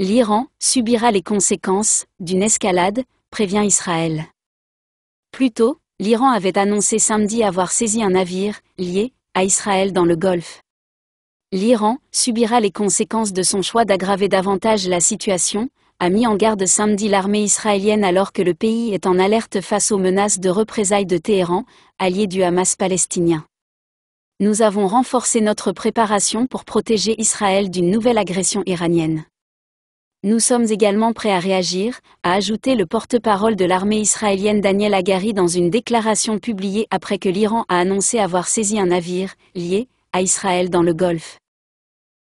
L'Iran subira les conséquences d'une escalade, prévient Israël. Plus tôt, l'Iran avait annoncé samedi avoir saisi un navire lié à Israël dans le Golfe. L'Iran subira les conséquences de son choix d'aggraver davantage la situation, a mis en garde samedi l'armée israélienne alors que le pays est en alerte face aux menaces de représailles de Téhéran, allié du Hamas palestinien. Nous avons renforcé notre préparation pour protéger Israël d'une nouvelle agression iranienne. Nous sommes également prêts à réagir, a ajouté le porte-parole de l'armée israélienne Daniel Agari dans une déclaration publiée après que l'Iran a annoncé avoir saisi un navire, lié, à Israël dans le Golfe.